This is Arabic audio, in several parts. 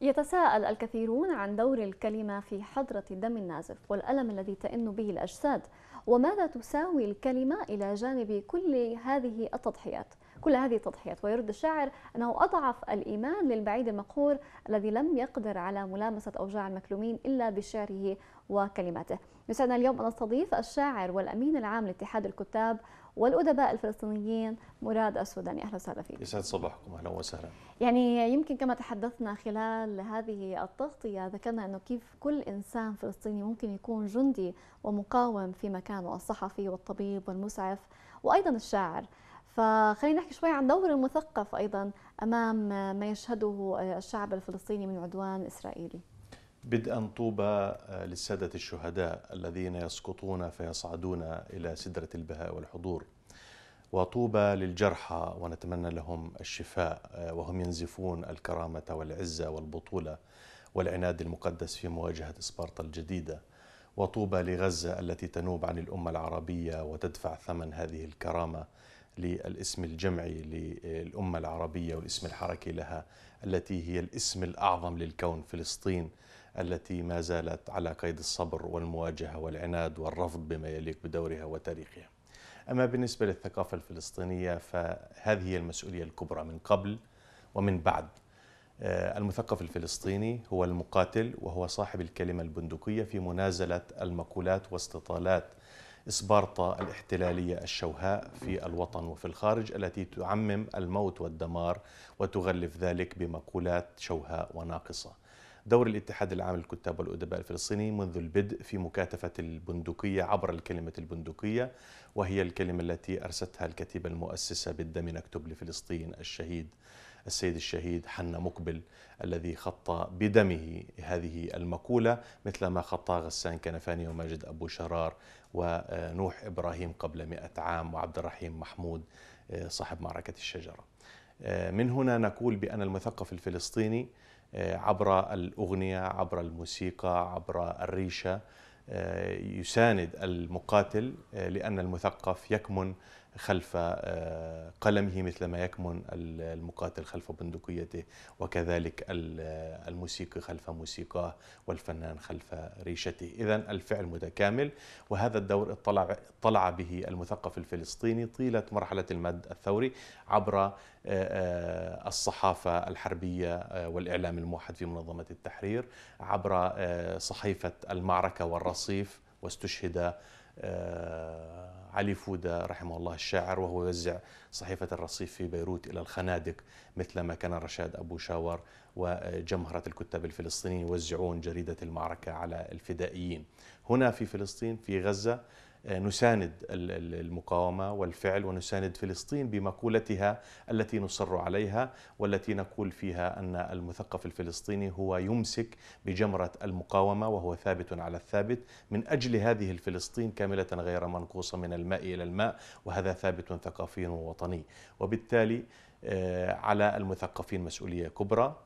يتساءل الكثيرون عن دور الكلمة في حضرة الدم النازف والألم الذي تئن به الأجساد وماذا تساوي الكلمة إلى جانب كل هذه التضحيات كل هذه التضحيات ويرد الشاعر أنه أضعف الإيمان للبعيد المقهور الذي لم يقدر على ملامسة أوجاع المكلومين إلا بشعره وكلماته يسعدنا اليوم نستضيف الشاعر والامين العام لاتحاد الكتاب والادباء الفلسطينيين مراد السوداني اهلا وسهلا فيك يسعد صباحكم اهلا وسهلا يعني يمكن كما تحدثنا خلال هذه التغطيه ذكرنا انه كيف كل انسان فلسطيني ممكن يكون جندي ومقاوم في مكانه الصحفي والطبيب والمسعف وايضا الشاعر فخلينا نحكي شوي عن دور المثقف ايضا امام ما يشهده الشعب الفلسطيني من عدوان اسرائيلي بدءا طوبى آه، للسادة الشهداء الذين يسقطون فيصعدون إلى سدرة البهاء والحضور وطوبى للجرحى ونتمنى لهم الشفاء آه، وهم ينزفون الكرامة والعزة والبطولة والعناد المقدس في مواجهة إسبارتا الجديدة وطوبى لغزة التي تنوب عن الأمة العربية وتدفع ثمن هذه الكرامة للاسم الجمعي للأمة العربية والاسم الحركي لها التي هي الاسم الأعظم للكون فلسطين التي ما زالت على قيد الصبر والمواجهة والعناد والرفض بما يليق بدورها وتاريخها أما بالنسبة للثقافة الفلسطينية فهذه هي المسؤولية الكبرى من قبل ومن بعد آه، المثقف الفلسطيني هو المقاتل وهو صاحب الكلمة البندقية في منازلة المقولات واستطالات سبارتا الاحتلالية الشوهاء في الوطن وفي الخارج التي تعمم الموت والدمار وتغلف ذلك بمقولات شوهاء وناقصة دور الاتحاد العام للكتاب والأدباء الفلسطيني منذ البدء في مكاتفة البندقية عبر الكلمة البندقية وهي الكلمة التي أرستها الكتيبة المؤسسة بالدم نكتب لفلسطين الشهيد السيد الشهيد حنا مقبل الذي خط بدمه هذه المقولة مثل ما خطا غسان كنفاني وماجد أبو شرار ونوح إبراهيم قبل مئة عام وعبد الرحيم محمود آه، صاحب معركة الشجرة آه، من هنا نقول بأن المثقف الفلسطيني آه، عبر الأغنية عبر الموسيقى عبر الريشة آه، يساند المقاتل آه، لأن المثقف يكمن خلف آه، قلمه مثل ما يكمن المقاتل خلف بندقيته وكذلك الموسيقي خلف موسيقاه والفنان خلف ريشته إذا الفعل متكامل وهذا الدور اطلع, اطلع به المثقف الفلسطيني طيلة مرحلة المد الثوري عبر آه، آه، الصحافة الحربية والإعلام الموحد في منظمة التحرير عبر صحيفة المعركة والرصيف واستشهد آه، علي فودة رحمه الله الشاعر وهو يوزع صحيفة الرصيف في بيروت إلى الخنادق مثلما كان رشاد أبو شاور وجمهرة الكتاب الفلسطينيين يوزعون جريدة المعركة على الفدائيين هنا في فلسطين في غزة نساند المقاومه والفعل ونساند فلسطين بمقولتها التي نصر عليها والتي نقول فيها ان المثقف الفلسطيني هو يمسك بجمره المقاومه وهو ثابت على الثابت من اجل هذه الفلسطين كامله غير منقوصه من الماء الى الماء وهذا ثابت ثقافي ووطني وبالتالي آه، على المثقفين مسؤوليه كبرى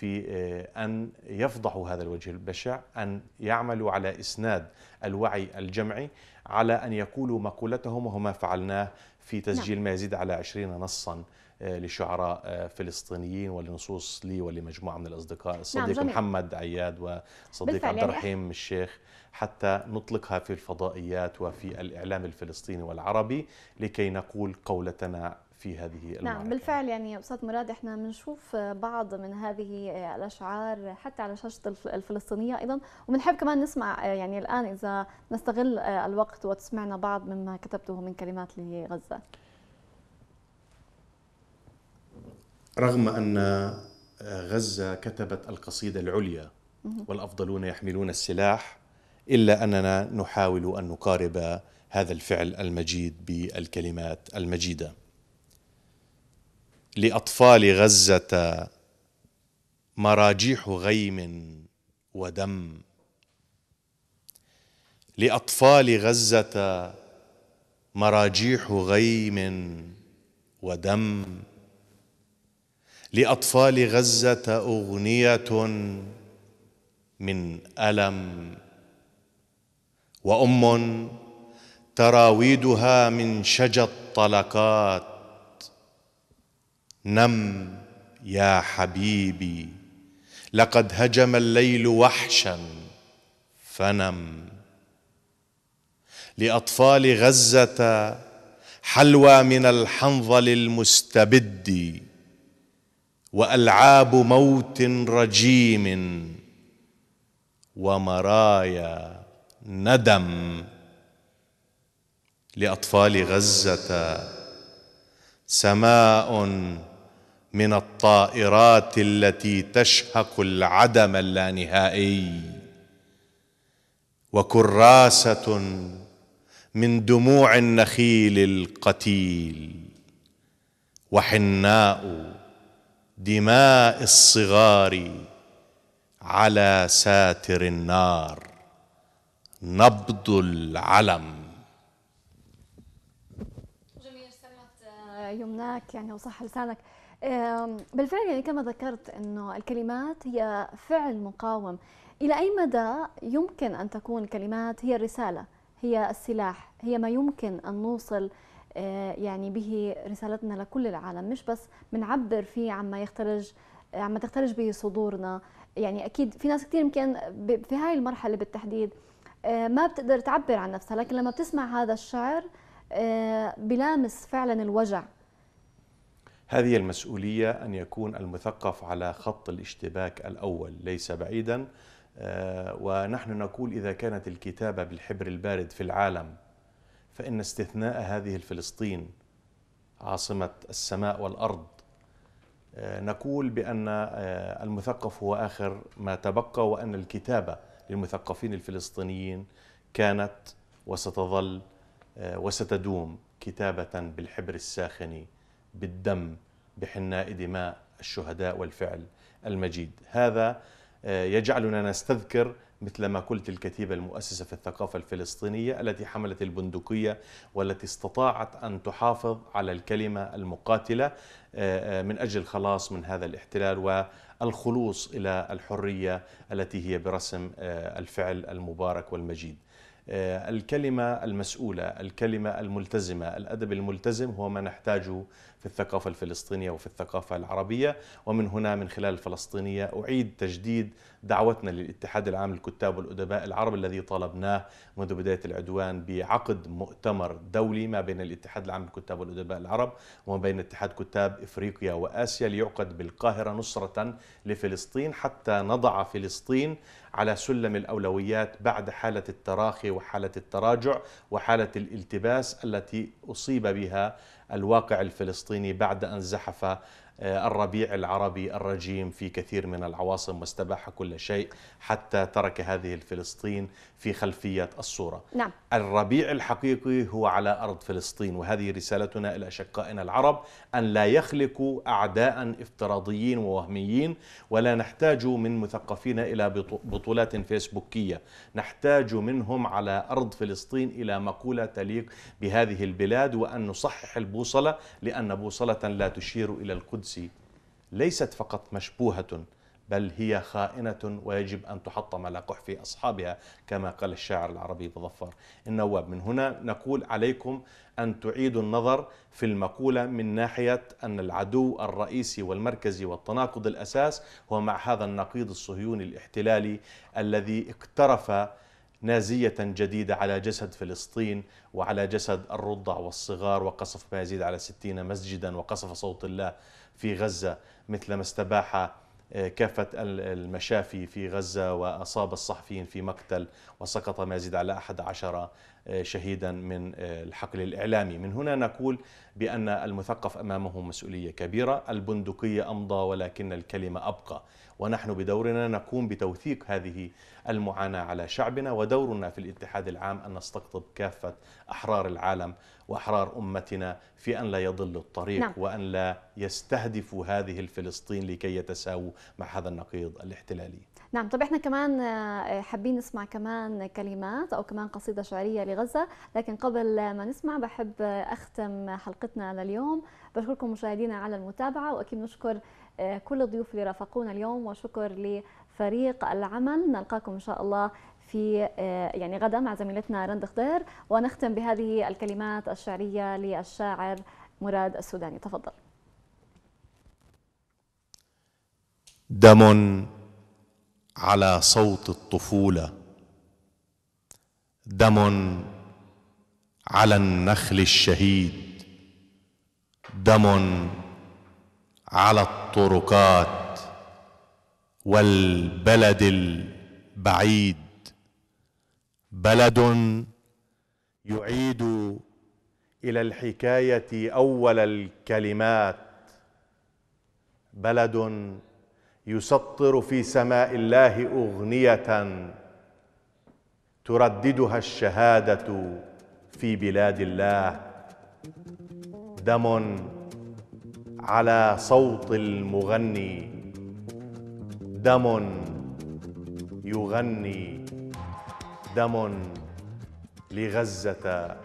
في آه، أن يفضحوا هذا الوجه البشع أن يعملوا على إسناد الوعي الجمعي على أن يقولوا مقولتهم وهما فعلناه في نعم. تسجيل ما يزيد على عشرين نصاً آه، لشعراء آه، فلسطينيين ولنصوص لي ولمجموعة من الأصدقاء نعم، الصديق نعم محمد عياد وصديق يعني عبد الرحيم يعني الشيخ حتى نطلقها في الفضائيات وفي الإعلام الفلسطيني والعربي لكي نقول قولتنا في هذه نعم، المعركة. نعم بالفعل يعني أستاذ مراد إحنا بنشوف بعض من هذه الأشعار حتى على شاشة الفلسطينية أيضا وبنحب كمان نسمع يعني الآن إذا نستغل الوقت وتسمعنا بعض مما كتبته من كلمات لغزة رغم أن غزة كتبت القصيدة العليا والأفضلون يحملون السلاح إلا أننا نحاول أن نقارب هذا الفعل المجيد بالكلمات المجيده لأطفال غزة مراجيح غيم ودم لأطفال غزة مراجيح غيم ودم لأطفال غزة أغنية من ألم وأم تراويدها من شجى الطلقات نم يا حبيبي لقد هجم الليل وحشا فنم لاطفال غزه حلوى من الحنظل المستبد والعاب موت رجيم ومرايا ندم لاطفال غزه سماء من الطائرات التي تشهق العدم اللانهائي وكراسه من دموع النخيل القتيل وحناء دماء الصغار على ساتر النار نبض العلم جميل سمعت آه، يمناك يعني وصح لسانك بالفعل يعني كما ذكرت انه الكلمات هي فعل مقاوم الى اي مدى يمكن ان تكون الكلمات هي الرساله هي السلاح هي ما يمكن ان نوصل آه، يعني به رسالتنا لكل العالم مش بس بنعبر فيه عما يختلج عما تختلج به صدورنا يعني اكيد في ناس كثير يمكن في هاي المرحله بالتحديد آه، ما بتقدر تعبر عن نفسها لكن لما بتسمع هذا الشعر آه، بلامس فعلا الوجع هذه المسؤولية أن يكون المثقف على خط الاشتباك الأول ليس بعيدا آه، ونحن نقول إذا كانت الكتابة بالحبر البارد في العالم فإن استثناء هذه الفلسطين عاصمة السماء والأرض آه، نقول بأن آه، المثقف هو آخر ما تبقى وأن الكتابة للمثقفين الفلسطينيين كانت وستظل وستدوم كتابة بالحبر الساخن بالدم بحناء دماء الشهداء والفعل المجيد هذا آه، يجعلنا نستذكر مثل ما قلت الكتيبة المؤسسة في الثقافة الفلسطينية التي حملت البندقية والتي استطاعت أن تحافظ على الكلمة المقاتلة آه، آه، من أجل الخلاص من هذا الاحتلال والخلوص إلى الحرية التي هي برسم الفعل المبارك والمجيد الكلمة المسؤولة الكلمة الملتزمة الأدب الملتزم هو ما نحتاجه في الثقافة الفلسطينية وفي الثقافة العربية ومن هنا من خلال الفلسطينية أعيد تجديد دعوتنا للاتحاد العام للكتاب والأدباء العرب الذي طلبناه منذ بداية العدوان بعقد مؤتمر دولي ما بين الاتحاد العام للكتاب والأدباء العرب وما بين اتحاد كتاب إفريقيا وآسيا ليعقد بالقاهرة نصرة لفلسطين حتى نضع فلسطين على سلم الأولويات بعد حالة التراخي وحالة التراجع وحالة الالتباس التي أصيب بها الواقع الفلسطيني بعد أن زحف آه، الربيع العربي الرجيم في كثير من العواصم واستباح كل شيء حتى ترك هذه الفلسطين في خلفية الصورة نعم. الربيع الحقيقي هو على أرض فلسطين وهذه رسالتنا إلى أشقائنا العرب أن لا يخلقوا أعداء افتراضيين ووهميين ولا نحتاج من مثقفين إلى بطولات فيسبوكية نحتاج منهم على أرض فلسطين إلى مقولة تليق بهذه البلاد وأن نصحح البوصلة لأن بوصلة لا تشير إلى القدس القدسي ليست فقط مشبوهة بل هي خائنة ويجب أن تحطم على قحف أصحابها كما قال الشاعر العربي بظفر النواب من هنا نقول عليكم أن تعيدوا النظر في المقولة من ناحية أن العدو الرئيسي والمركزي والتناقض الأساس هو مع هذا النقيض الصهيوني الاحتلالي الذي اقترف نازية جديدة على جسد فلسطين وعلى جسد الرضع والصغار وقصف ما يزيد على ستين مسجدا وقصف صوت الله في غزة مثل ما استباح آه، كافة المشافي في غزة وأصاب الصحفيين في مقتل وسقط ما يزيد على أحد عشر شهيدا من آه، الحقل الإعلامي من هنا نقول بأن المثقف أمامه مسؤولية كبيرة البندقية أمضى ولكن الكلمة أبقى ونحن بدورنا نقوم بتوثيق هذه المعاناة على شعبنا ودورنا في الاتحاد العام أن نستقطب كافة أحرار العالم وأحرار أمتنا في أن لا يضل الطريق نعم. وأن لا يستهدفوا هذه الفلسطين لكي يتساووا مع هذا النقيض الاحتلالي نعم طب احنا كمان آه، حابين نسمع كمان كلمات او كمان قصيده شعريه لغزه لكن قبل ما نسمع بحب اختم حلقتنا لليوم بشكركم مشاهدينا على المتابعه واكيد نشكر آه، كل الضيوف اللي رافقونا اليوم وشكر لفريق العمل نلقاكم ان شاء الله في آه، يعني غدا مع زميلتنا رند خضير ونختم بهذه الكلمات الشعريه للشاعر مراد السوداني تفضل دم على صوت الطفوله دم على النخل الشهيد دم على الطرقات والبلد البعيد بلد يعيد الى الحكايه اول الكلمات بلد يسطر في سماء الله اغنيه ترددها الشهاده في بلاد الله دم على صوت المغني دم يغني دم لغزه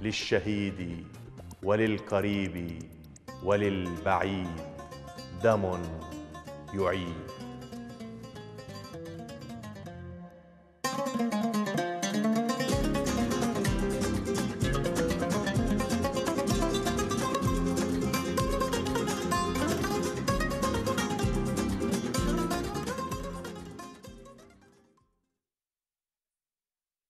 للشهيد وللقريب وللبعيد دم يعيد